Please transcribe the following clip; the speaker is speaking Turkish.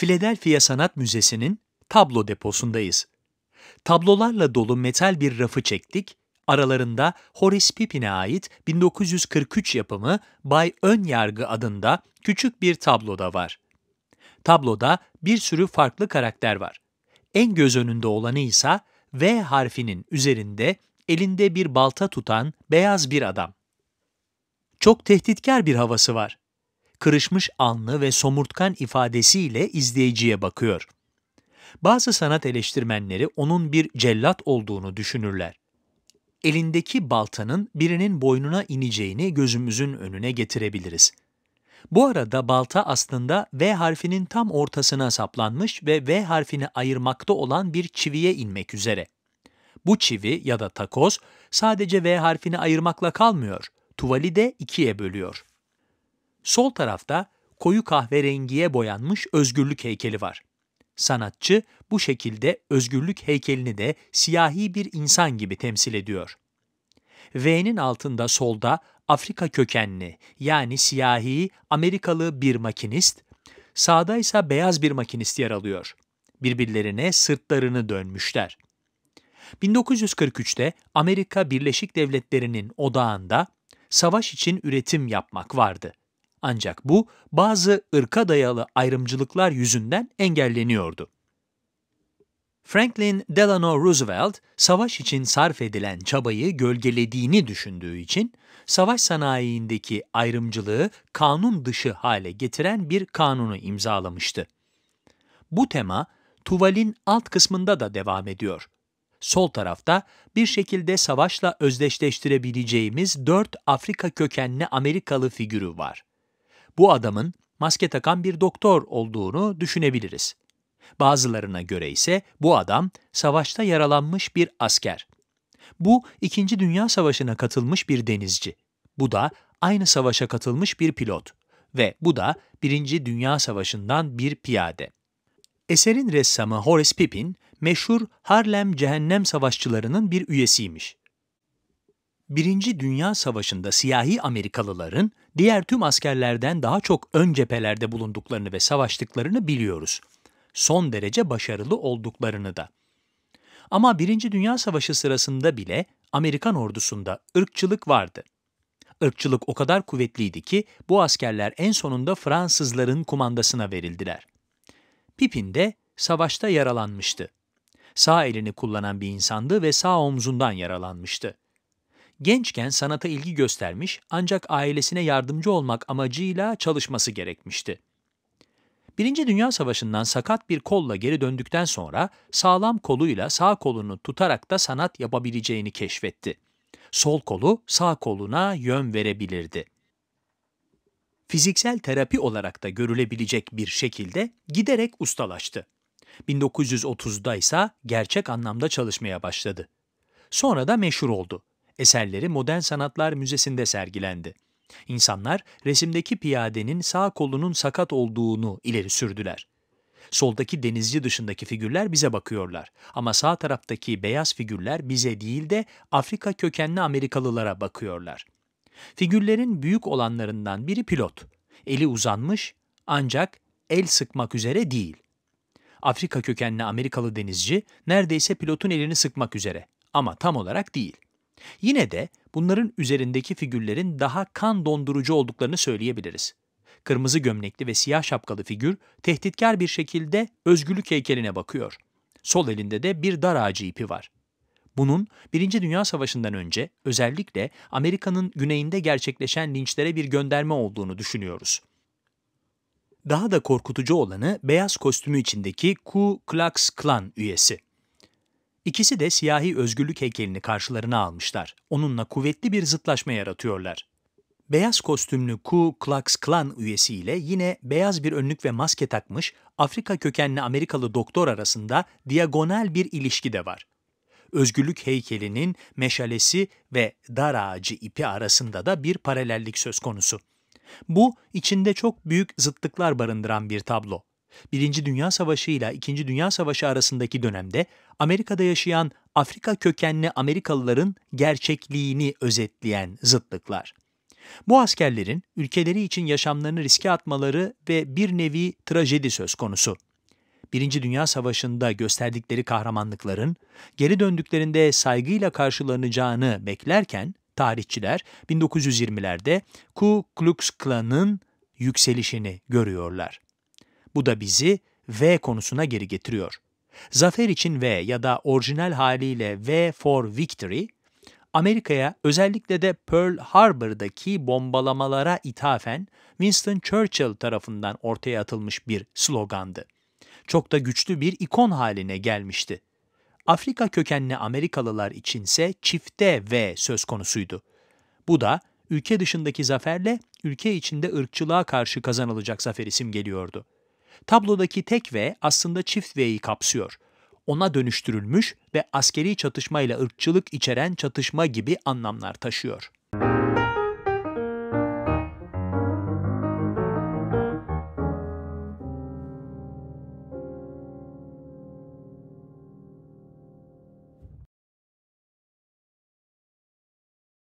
Philadelphia Sanat Müzesi'nin tablo deposundayız. Tablolarla dolu metal bir rafı çektik, aralarında Horace Pippin'e ait 1943 yapımı Bay Ön Yargı adında küçük bir tablo da var. Tabloda bir sürü farklı karakter var. En göz önünde olanı ise V harfinin üzerinde elinde bir balta tutan beyaz bir adam. Çok tehditkar bir havası var kırışmış anlı ve somurtkan ifadesiyle izleyiciye bakıyor. Bazı sanat eleştirmenleri onun bir cellat olduğunu düşünürler. Elindeki baltanın birinin boynuna ineceğini gözümüzün önüne getirebiliriz. Bu arada balta aslında V harfinin tam ortasına saplanmış ve V harfini ayırmakta olan bir çiviye inmek üzere. Bu çivi ya da takoz sadece V harfini ayırmakla kalmıyor, tuvali de ikiye bölüyor. Sol tarafta koyu kahverengiye boyanmış özgürlük heykeli var. Sanatçı bu şekilde özgürlük heykelini de siyahi bir insan gibi temsil ediyor. V'nin altında solda Afrika kökenli yani siyahi Amerikalı bir makinist, sağda ise beyaz bir makinist yer alıyor. Birbirlerine sırtlarını dönmüşler. 1943'te Amerika Birleşik Devletleri'nin odağında savaş için üretim yapmak vardı. Ancak bu bazı ırka dayalı ayrımcılıklar yüzünden engelleniyordu. Franklin Delano Roosevelt, savaş için sarf edilen çabayı gölgelediğini düşündüğü için, savaş sanayiindeki ayrımcılığı kanun dışı hale getiren bir kanunu imzalamıştı. Bu tema, tuvalin alt kısmında da devam ediyor. Sol tarafta bir şekilde savaşla özdeşleştirebileceğimiz dört Afrika kökenli Amerikalı figürü var bu adamın maske takan bir doktor olduğunu düşünebiliriz. Bazılarına göre ise bu adam savaşta yaralanmış bir asker. Bu İkinci Dünya Savaşı'na katılmış bir denizci. Bu da aynı savaşa katılmış bir pilot ve bu da Birinci Dünya Savaşı'ndan bir piyade. Eserin ressamı Horace Pippin, meşhur Harlem Cehennem Savaşçılarının bir üyesiymiş. Birinci Dünya Savaşı'nda siyahi Amerikalıların diğer tüm askerlerden daha çok ön cephelerde bulunduklarını ve savaştıklarını biliyoruz. Son derece başarılı olduklarını da. Ama Birinci Dünya Savaşı sırasında bile Amerikan ordusunda ırkçılık vardı. Irkçılık o kadar kuvvetliydi ki bu askerler en sonunda Fransızların kumandasına verildiler. Pippin de savaşta yaralanmıştı. Sağ elini kullanan bir insandı ve sağ omzundan yaralanmıştı. Gençken sanata ilgi göstermiş ancak ailesine yardımcı olmak amacıyla çalışması gerekmişti. Birinci Dünya Savaşı'ndan sakat bir kolla geri döndükten sonra sağlam koluyla sağ kolunu tutarak da sanat yapabileceğini keşfetti. Sol kolu sağ koluna yön verebilirdi. Fiziksel terapi olarak da görülebilecek bir şekilde giderek ustalaştı. 1930'da ise gerçek anlamda çalışmaya başladı. Sonra da meşhur oldu Eserleri Modern Sanatlar Müzesi'nde sergilendi. İnsanlar resimdeki piyadenin sağ kolunun sakat olduğunu ileri sürdüler. Soldaki denizci dışındaki figürler bize bakıyorlar ama sağ taraftaki beyaz figürler bize değil de Afrika kökenli Amerikalılara bakıyorlar. Figürlerin büyük olanlarından biri pilot. Eli uzanmış ancak el sıkmak üzere değil. Afrika kökenli Amerikalı denizci neredeyse pilotun elini sıkmak üzere ama tam olarak değil. Yine de bunların üzerindeki figürlerin daha kan dondurucu olduklarını söyleyebiliriz. Kırmızı gömlekli ve siyah şapkalı figür tehditkar bir şekilde özgürlük heykeline bakıyor. Sol elinde de bir dar ağacı ipi var. Bunun Birinci Dünya Savaşı'ndan önce özellikle Amerika'nın güneyinde gerçekleşen linçlere bir gönderme olduğunu düşünüyoruz. Daha da korkutucu olanı beyaz kostümü içindeki Ku Klux Klan üyesi. İkisi de siyahi özgürlük heykelini karşılarına almışlar. Onunla kuvvetli bir zıtlaşma yaratıyorlar. Beyaz kostümlü Ku Klux Klan üyesiyle yine beyaz bir önlük ve maske takmış Afrika kökenli Amerikalı doktor arasında diagonal bir ilişki de var. Özgürlük heykelinin meşalesi ve dar ağacı ipi arasında da bir paralellik söz konusu. Bu içinde çok büyük zıtlıklar barındıran bir tablo. Birinci Dünya Savaşı ile İkinci Dünya Savaşı arasındaki dönemde Amerika'da yaşayan Afrika kökenli Amerikalıların gerçekliğini özetleyen zıtlıklar. Bu askerlerin ülkeleri için yaşamlarını riske atmaları ve bir nevi trajedi söz konusu. Birinci Dünya Savaşı'nda gösterdikleri kahramanlıkların geri döndüklerinde saygıyla karşılanacağını beklerken tarihçiler 1920'lerde Ku Klux Klan'ın yükselişini görüyorlar. Bu da bizi V konusuna geri getiriyor. Zafer için V ya da orijinal haliyle V for Victory, Amerika'ya özellikle de Pearl Harbor'daki bombalamalara ithafen Winston Churchill tarafından ortaya atılmış bir slogandı. Çok da güçlü bir ikon haline gelmişti. Afrika kökenli Amerikalılar içinse çifte V söz konusuydu. Bu da ülke dışındaki zaferle ülke içinde ırkçılığa karşı kazanılacak zafer isim geliyordu. Tablodaki tek V aslında çift V'yi kapsıyor. Ona dönüştürülmüş ve askeri çatışma ile ırkçılık içeren çatışma gibi anlamlar taşıyor.